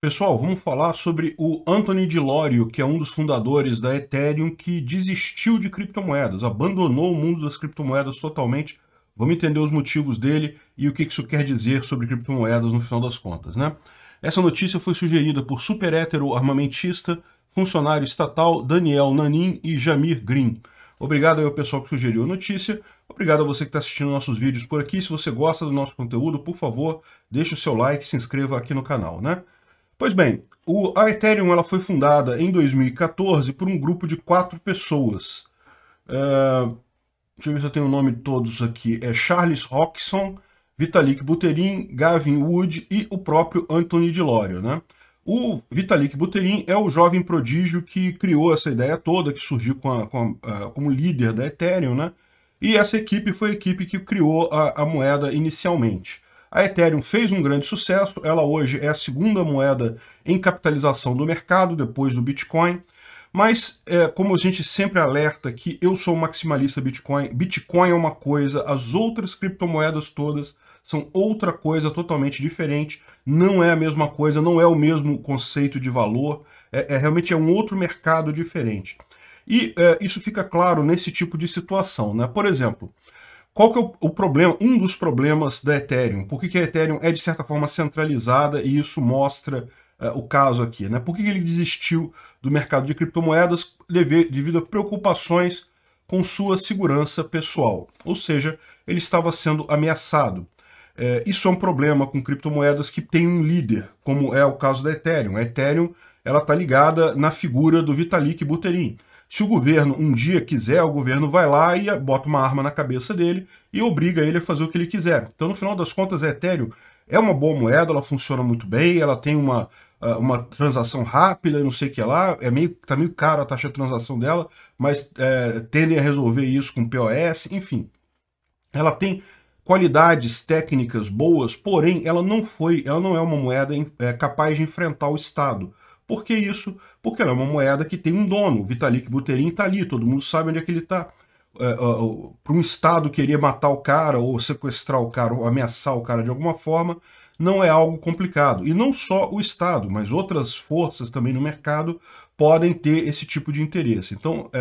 Pessoal, vamos falar sobre o Anthony DeLorio, que é um dos fundadores da Ethereum, que desistiu de criptomoedas, abandonou o mundo das criptomoedas totalmente. Vamos entender os motivos dele e o que isso quer dizer sobre criptomoedas no final das contas, né? Essa notícia foi sugerida por super hétero armamentista, funcionário estatal Daniel Nanin e Jamir Green. Obrigado ao pessoal que sugeriu a notícia. Obrigado a você que está assistindo nossos vídeos por aqui. Se você gosta do nosso conteúdo, por favor, deixe o seu like e se inscreva aqui no canal, né? Pois bem, o, a Ethereum ela foi fundada em 2014 por um grupo de quatro pessoas. É, deixa eu ver se eu tenho o nome de todos aqui. É Charles Roxon, Vitalik Buterin, Gavin Wood e o próprio Anthony Dilório, né? O Vitalik Buterin é o jovem prodígio que criou essa ideia toda, que surgiu com a, com a, como líder da Ethereum, né? E essa equipe foi a equipe que criou a, a moeda inicialmente. A Ethereum fez um grande sucesso, ela hoje é a segunda moeda em capitalização do mercado, depois do Bitcoin. Mas, é, como a gente sempre alerta que eu sou maximalista Bitcoin, Bitcoin é uma coisa, as outras criptomoedas todas são outra coisa totalmente diferente, não é a mesma coisa, não é o mesmo conceito de valor, é, é realmente é um outro mercado diferente. E é, isso fica claro nesse tipo de situação. Né? Por exemplo, qual que é o, o, problema, um dos problemas da Ethereum? Por que, que a Ethereum é, de certa forma, centralizada e isso mostra uh, o caso aqui? Né? Por que, que, ele desistiu do mercado de criptomoedas devido a preocupações com sua segurança pessoal? Ou seja, ele estava sendo ameaçado. É, isso é um problema com criptomoedas que tem um líder, como é o caso da Ethereum. A Ethereum está ligada na figura do Vitalik Buterin se o governo um dia quiser, o governo vai lá e bota uma arma na cabeça dele e obriga ele a fazer o que ele quiser. Então, no final das contas, a é Ethereum é uma boa moeda, ela funciona muito bem, ela tem uma, ah, uma transação rápida, não sei o que lá, é meio, tá meio caro a taxa de transação dela, mas é, tendem a resolver isso com POS, enfim. Ela tem qualidades técnicas boas, porém ela não foi, ela não é uma moeda é, capaz de enfrentar o Estado. Por que isso? porque ela é uma moeda que tem um dono. O Vitalik Buterin está ali, todo mundo sabe onde é que ele está. É, é Para um Estado querer matar o cara, ou sequestrar o cara, ou ameaçar o cara de alguma forma, não é algo complicado. E não só o Estado, mas outras forças também no mercado podem ter esse tipo de interesse. Então, é,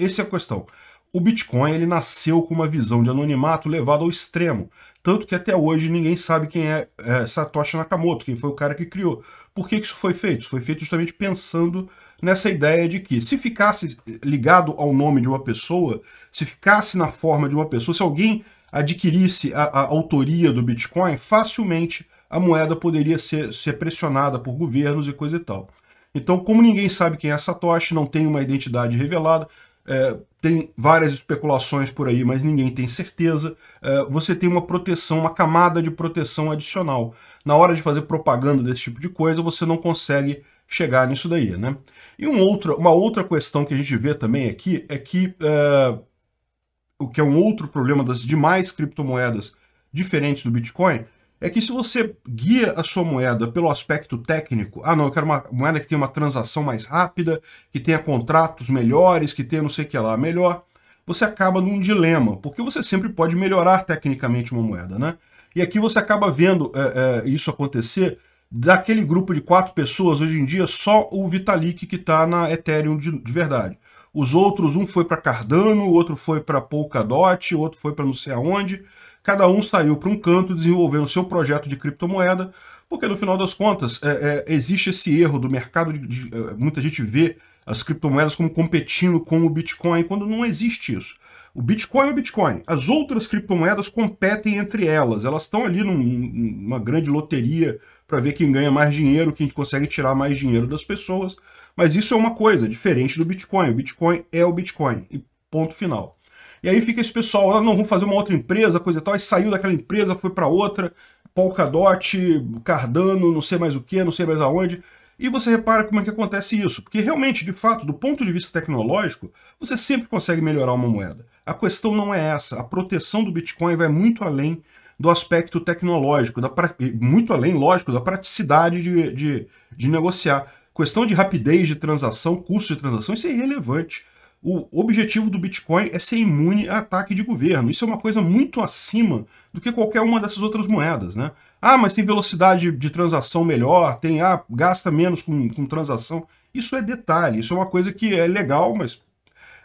é, essa é a questão. O Bitcoin ele nasceu com uma visão de anonimato levada ao extremo. Tanto que até hoje ninguém sabe quem é, é Satoshi Nakamoto, quem foi o cara que criou. Por que, que isso foi feito? Isso foi feito justamente pensando nessa ideia de que se ficasse ligado ao nome de uma pessoa, se ficasse na forma de uma pessoa, se alguém adquirisse a, a autoria do Bitcoin, facilmente a moeda poderia ser, ser pressionada por governos e coisa e tal. Então, como ninguém sabe quem é Satoshi, não tem uma identidade revelada, é, tem várias especulações por aí, mas ninguém tem certeza. É, você tem uma proteção, uma camada de proteção adicional. Na hora de fazer propaganda desse tipo de coisa, você não consegue chegar nisso daí, né? E um outro, uma outra questão que a gente vê também aqui é que é, o que é um outro problema das demais criptomoedas diferentes do Bitcoin é que se você guia a sua moeda pelo aspecto técnico, ah não, eu quero uma moeda que tenha uma transação mais rápida, que tenha contratos melhores, que tenha não sei o que lá melhor, você acaba num dilema, porque você sempre pode melhorar tecnicamente uma moeda, né? E aqui você acaba vendo é, é, isso acontecer daquele grupo de quatro pessoas, hoje em dia só o Vitalik que está na Ethereum de, de verdade. Os outros, um foi para Cardano, o outro foi para Polkadot, o outro foi para não sei aonde cada um saiu para um canto desenvolvendo seu projeto de criptomoeda, porque no final das contas é, é, existe esse erro do mercado, de, de, é, muita gente vê as criptomoedas como competindo com o Bitcoin, quando não existe isso. O Bitcoin é o Bitcoin. As outras criptomoedas competem entre elas. Elas estão ali num, numa grande loteria para ver quem ganha mais dinheiro, quem consegue tirar mais dinheiro das pessoas. Mas isso é uma coisa diferente do Bitcoin. O Bitcoin é o Bitcoin. E ponto final. E aí fica esse pessoal, ah, não, vamos fazer uma outra empresa, coisa e tal, e saiu daquela empresa, foi para outra, Polkadot, Cardano, não sei mais o que, não sei mais aonde. E você repara como é que acontece isso, porque realmente, de fato, do ponto de vista tecnológico, você sempre consegue melhorar uma moeda. A questão não é essa, a proteção do Bitcoin vai muito além do aspecto tecnológico, da pra... muito além, lógico, da praticidade de, de, de negociar. Questão de rapidez de transação, custo de transação, isso é irrelevante o objetivo do Bitcoin é ser imune a ataque de governo. Isso é uma coisa muito acima do que qualquer uma dessas outras moedas, né? Ah, mas tem velocidade de transação melhor, tem ah, gasta menos com, com transação. Isso é detalhe, isso é uma coisa que é legal, mas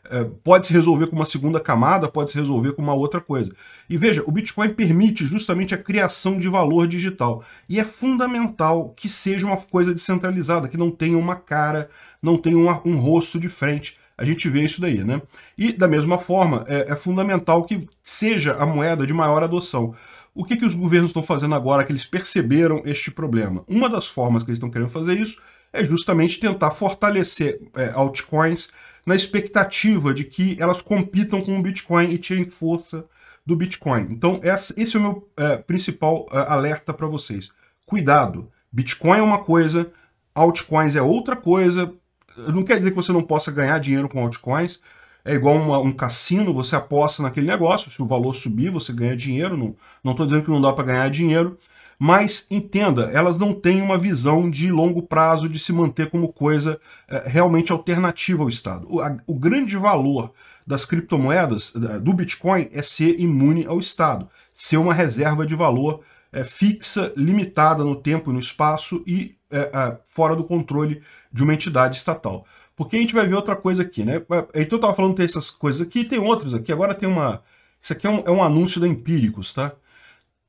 é, pode se resolver com uma segunda camada, pode se resolver com uma outra coisa. E veja, o Bitcoin permite justamente a criação de valor digital. E é fundamental que seja uma coisa descentralizada, que não tenha uma cara, não tenha um, um rosto de frente a gente vê isso daí, né? E, da mesma forma, é, é fundamental que seja a moeda de maior adoção. O que, que os governos estão fazendo agora que eles perceberam este problema? Uma das formas que eles estão querendo fazer isso é justamente tentar fortalecer é, altcoins na expectativa de que elas compitam com o Bitcoin e tirem força do Bitcoin. Então, essa, esse é o meu é, principal é, alerta para vocês. Cuidado! Bitcoin é uma coisa, altcoins é outra coisa, não quer dizer que você não possa ganhar dinheiro com altcoins. É igual uma, um cassino, você aposta naquele negócio, se o valor subir, você ganha dinheiro. Não estou dizendo que não dá para ganhar dinheiro, mas entenda, elas não têm uma visão de longo prazo de se manter como coisa é, realmente alternativa ao Estado. O, a, o grande valor das criptomoedas, da, do Bitcoin, é ser imune ao Estado, ser uma reserva de valor é, fixa, limitada no tempo e no espaço e é, é, fora do controle de uma entidade estatal. Porque a gente vai ver outra coisa aqui, né? Então eu estava falando que tem essas coisas aqui, tem outras aqui. Agora tem uma... Isso aqui é um, é um anúncio da Empíricos, tá?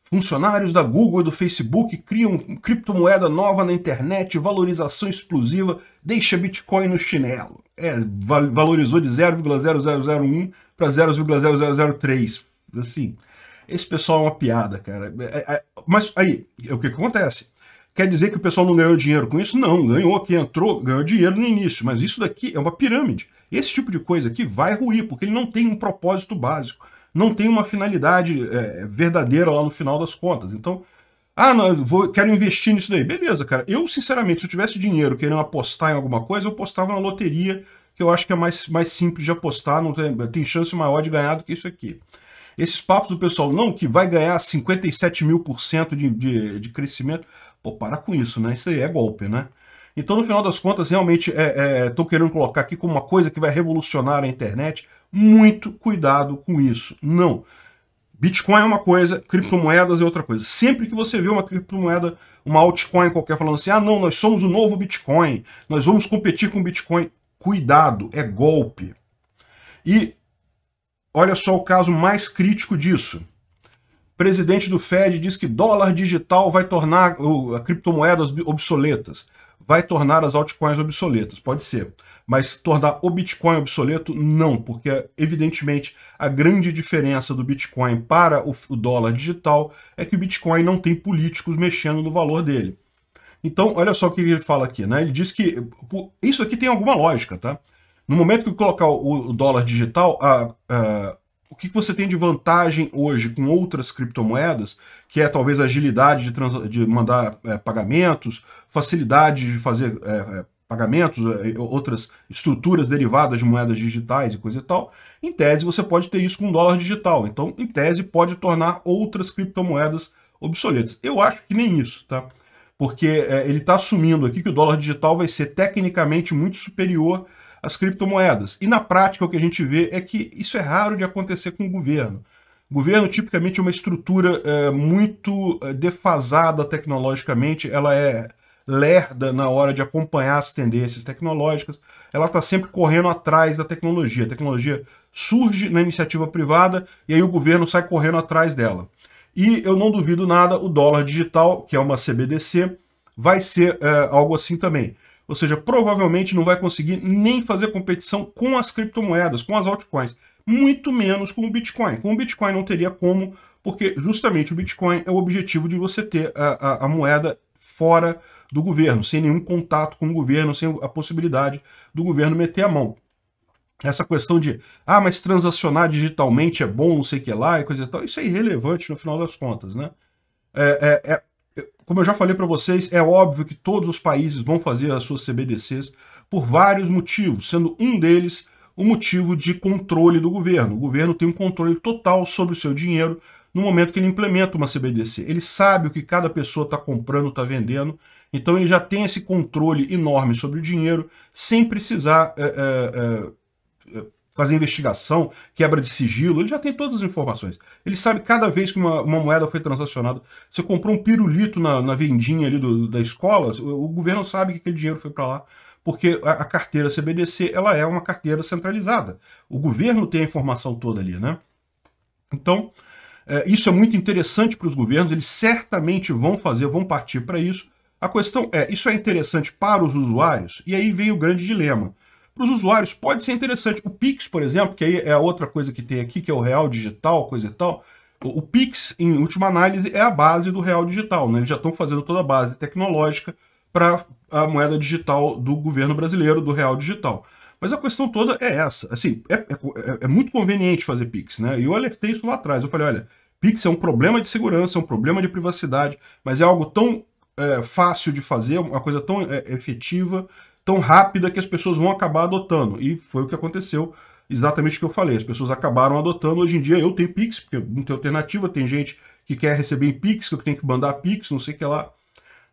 Funcionários da Google e do Facebook criam criptomoeda nova na internet, valorização explosiva, deixa Bitcoin no chinelo. É, valorizou de 0,0001 para 0,003. Assim, esse pessoal é uma piada, cara. É, é, é mas aí, é o que, que acontece? Quer dizer que o pessoal não ganhou dinheiro com isso? Não, ganhou aqui, entrou, ganhou dinheiro no início. Mas isso daqui é uma pirâmide. Esse tipo de coisa aqui vai ruir, porque ele não tem um propósito básico, não tem uma finalidade é, verdadeira lá no final das contas. Então, ah, não, vou, quero investir nisso daí. Beleza, cara. Eu, sinceramente, se eu tivesse dinheiro querendo apostar em alguma coisa, eu apostava na loteria, que eu acho que é mais, mais simples de apostar, não tem, tem chance maior de ganhar do que isso aqui. Esses papos do pessoal, não, que vai ganhar 57 mil por cento de, de, de crescimento. Pô, para com isso, né? Isso aí é golpe, né? Então, no final das contas, realmente estou é, é, querendo colocar aqui como uma coisa que vai revolucionar a internet. Muito cuidado com isso. Não. Bitcoin é uma coisa, criptomoedas é outra coisa. Sempre que você vê uma criptomoeda, uma altcoin qualquer falando assim, ah não, nós somos o novo Bitcoin, nós vamos competir com o Bitcoin. Cuidado, é golpe. E Olha só o caso mais crítico disso. O presidente do Fed diz que dólar digital vai tornar uh, criptomoedas obsoletas. Vai tornar as altcoins obsoletas, pode ser. Mas tornar o Bitcoin obsoleto, não, porque evidentemente a grande diferença do Bitcoin para o, o dólar digital é que o Bitcoin não tem políticos mexendo no valor dele. Então, olha só o que ele fala aqui, né? Ele diz que isso aqui tem alguma lógica, tá? No momento que colocar o dólar digital, a, a, o que você tem de vantagem hoje com outras criptomoedas, que é talvez agilidade de, trans, de mandar é, pagamentos, facilidade de fazer é, é pagamentos, é, outras estruturas derivadas de moedas digitais e coisa e tal, em tese você pode ter isso com dólar digital. Então, em tese, pode tornar outras criptomoedas obsoletas. Eu acho que nem isso, tá? Porque é, ele está assumindo aqui que o dólar digital vai ser tecnicamente muito superior as criptomoedas. E na prática o que a gente vê é que isso é raro de acontecer com o governo. O governo tipicamente é uma estrutura é, muito é, defasada tecnologicamente, ela é lerda na hora de acompanhar as tendências tecnológicas, ela está sempre correndo atrás da tecnologia. A tecnologia surge na iniciativa privada e aí o governo sai correndo atrás dela. E eu não duvido nada, o dólar digital, que é uma CBDC, vai ser é, algo assim também. Ou seja, provavelmente não vai conseguir nem fazer competição com as criptomoedas, com as altcoins, muito menos com o Bitcoin. Com o Bitcoin não teria como, porque justamente o Bitcoin é o objetivo de você ter a, a, a moeda fora do governo, sem nenhum contato com o governo, sem a possibilidade do governo meter a mão. Essa questão de, ah, mas transacionar digitalmente é bom, não sei o que lá, e coisa e tal, isso é irrelevante no final das contas, né? É, é, é como eu já falei para vocês, é óbvio que todos os países vão fazer as suas CBDCs por vários motivos, sendo um deles o motivo de controle do governo. O governo tem um controle total sobre o seu dinheiro no momento que ele implementa uma CBDC. Ele sabe o que cada pessoa está comprando, está vendendo, então ele já tem esse controle enorme sobre o dinheiro sem precisar é, é, fazer investigação, quebra de sigilo, ele já tem todas as informações. Ele sabe cada vez que uma, uma moeda foi transacionada. Você comprou um pirulito na, na vendinha ali do, da escola, o, o, governo sabe que aquele dinheiro foi para lá, porque a, a, carteira CBDC ela é uma carteira centralizada. O governo tem a informação toda ali, né? Então, é, isso é muito interessante para os governos, eles certamente vão fazer, vão partir para isso. A questão é, isso é interessante para os usuários? E aí vem o grande dilema para os usuários pode ser interessante. O Pix, por exemplo, que aí é outra coisa que tem aqui, que é o real digital, coisa e tal. O Pix, em última análise, é a base do real digital. Né? Eles já estão fazendo toda a base tecnológica para a moeda digital do governo brasileiro, do real digital. Mas a questão toda é essa. Assim, é, é, é muito conveniente fazer Pix, né? E eu alertei isso lá atrás. Eu falei, olha, Pix é um problema de segurança, é um problema de privacidade, mas é algo tão é, fácil de fazer, uma coisa tão eh, efetiva tão rápida que as pessoas vão acabar adotando. E foi o que aconteceu, exatamente o que eu falei. As pessoas acabaram adotando. Hoje em dia eu tenho Pix, porque não tem alternativa. Tem gente que quer receber em Pix, que tem que mandar Pix, não sei o que lá.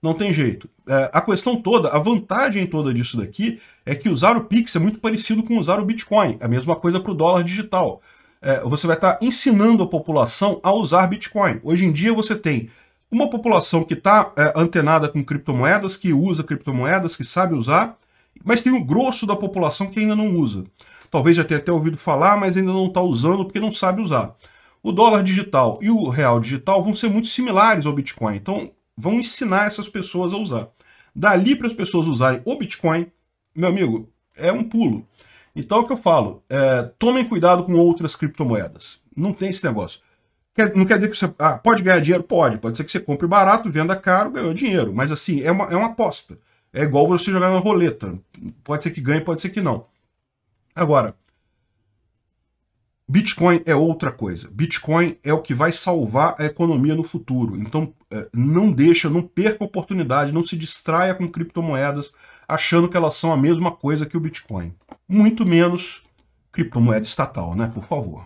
Não tem jeito. É, a questão toda, a vantagem toda disso daqui é que usar o Pix é muito parecido com usar o Bitcoin. A mesma coisa para o dólar digital. É, você vai estar tá ensinando a população a usar Bitcoin. Hoje em dia você tem uma população que está é, antenada com criptomoedas, que usa criptomoedas, que sabe usar, mas tem um grosso da população que ainda não usa. Talvez já tenha até ouvido falar, mas ainda não está usando porque não sabe usar. O dólar digital e o real digital vão ser muito similares ao Bitcoin, então vão ensinar essas pessoas a usar. Dali para as pessoas usarem o Bitcoin, meu amigo, é um pulo. Então é o que eu falo, é, tomem cuidado com outras criptomoedas. Não tem esse negócio. Quer, não quer dizer que você ah, pode ganhar dinheiro? Pode. Pode ser que você compre barato, venda caro, ganhou dinheiro. Mas assim, é uma, é uma aposta. É igual você jogar na roleta. Pode ser que ganhe, pode ser que não. Agora, Bitcoin é outra coisa. Bitcoin é o que vai salvar a economia no futuro. Então, é, não deixa, não perca a oportunidade, não se distraia com criptomoedas achando que elas são a mesma coisa que o Bitcoin. Muito menos criptomoeda estatal, né? Por favor.